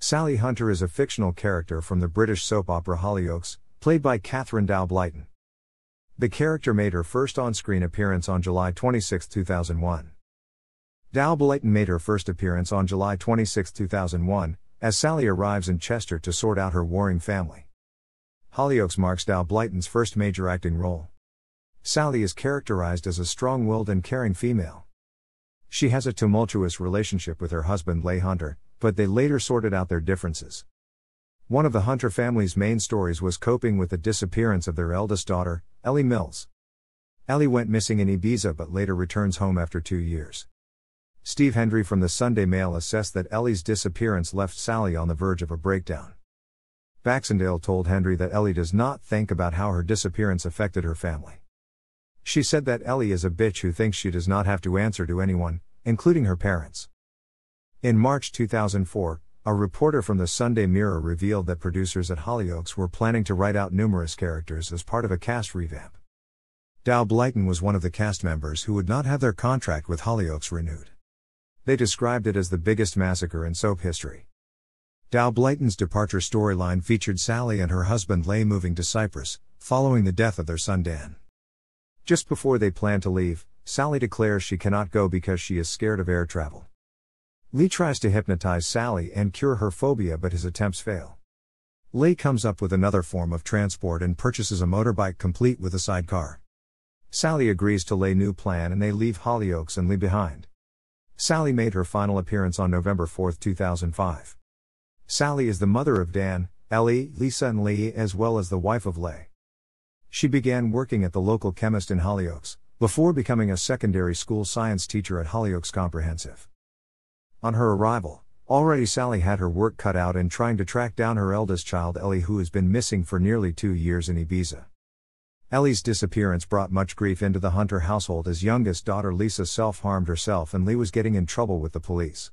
Sally Hunter is a fictional character from the British soap opera Hollyoaks, played by Catherine Dow Blyton. The character made her first on screen appearance on July 26, 2001. Dow Blyton made her first appearance on July 26, 2001, as Sally arrives in Chester to sort out her warring family. Hollyoaks marks Dow Blyton's first major acting role. Sally is characterized as a strong willed and caring female. She has a tumultuous relationship with her husband Leigh Hunter, but they later sorted out their differences. One of the Hunter family's main stories was coping with the disappearance of their eldest daughter, Ellie Mills. Ellie went missing in Ibiza but later returns home after two years. Steve Hendry from the Sunday Mail assessed that Ellie's disappearance left Sally on the verge of a breakdown. Baxendale told Hendry that Ellie does not think about how her disappearance affected her family. She said that Ellie is a bitch who thinks she does not have to answer to anyone, including her parents. In March 2004, a reporter from the Sunday Mirror revealed that producers at Hollyoaks were planning to write out numerous characters as part of a cast revamp. Dow Blyton was one of the cast members who would not have their contract with Hollyoaks renewed. They described it as the biggest massacre in soap history. Dow Blyton's departure storyline featured Sally and her husband Lay moving to Cyprus, following the death of their son Dan. Just before they plan to leave, Sally declares she cannot go because she is scared of air travel. Lee tries to hypnotize Sally and cure her phobia, but his attempts fail. Lee comes up with another form of transport and purchases a motorbike complete with a sidecar. Sally agrees to Lay new plan and they leave Hollyoaks and Lee behind. Sally made her final appearance on November 4, 2005. Sally is the mother of Dan, Ellie, Lisa, and Lee, as well as the wife of Lay. She began working at the local chemist in Hollyoaks, before becoming a secondary school science teacher at Hollyoaks Comprehensive. On her arrival, already Sally had her work cut out in trying to track down her eldest child Ellie, who has been missing for nearly two years in Ibiza. Ellie's disappearance brought much grief into the Hunter household as youngest daughter Lisa self harmed herself and Lee was getting in trouble with the police.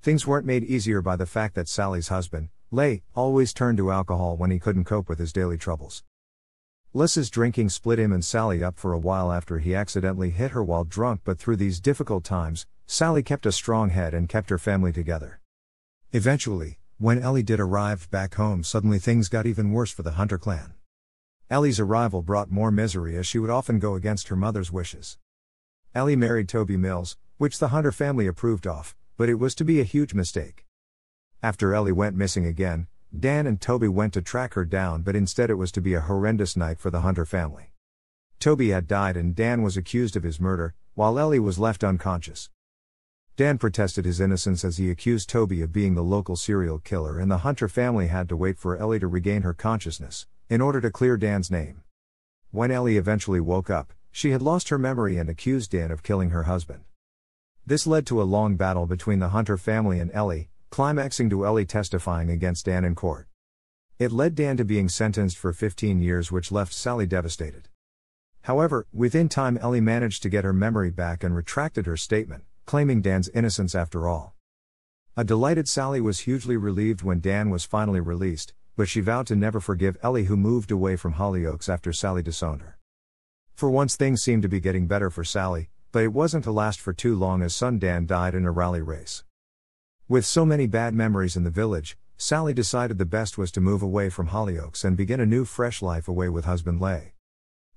Things weren't made easier by the fact that Sally's husband, Lay, always turned to alcohol when he couldn't cope with his daily troubles. Lissa's drinking split him and Sally up for a while after he accidentally hit her while drunk, but through these difficult times, Sally kept a strong head and kept her family together. Eventually, when Ellie did arrive back home, suddenly things got even worse for the Hunter clan. Ellie's arrival brought more misery as she would often go against her mother's wishes. Ellie married Toby Mills, which the Hunter family approved of, but it was to be a huge mistake. After Ellie went missing again, Dan and Toby went to track her down, but instead it was to be a horrendous night for the Hunter family. Toby had died and Dan was accused of his murder, while Ellie was left unconscious. Dan protested his innocence as he accused Toby of being the local serial killer, and the Hunter family had to wait for Ellie to regain her consciousness in order to clear Dan's name. When Ellie eventually woke up, she had lost her memory and accused Dan of killing her husband. This led to a long battle between the Hunter family and Ellie, climaxing to Ellie testifying against Dan in court. It led Dan to being sentenced for 15 years, which left Sally devastated. However, within time, Ellie managed to get her memory back and retracted her statement claiming Dan's innocence after all. A delighted Sally was hugely relieved when Dan was finally released, but she vowed to never forgive Ellie, who moved away from Hollyoaks after Sally disowned her. For once, things seemed to be getting better for Sally, but it wasn't to last for too long as son Dan died in a rally race. With so many bad memories in the village, Sally decided the best was to move away from Hollyoaks and begin a new fresh life away with husband Lay.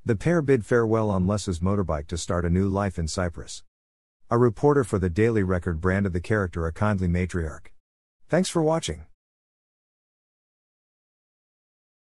The pair bid farewell on Les's motorbike to start a new life in Cyprus. A reporter for the Daily Record branded the character a kindly matriarch. Thanks for watching.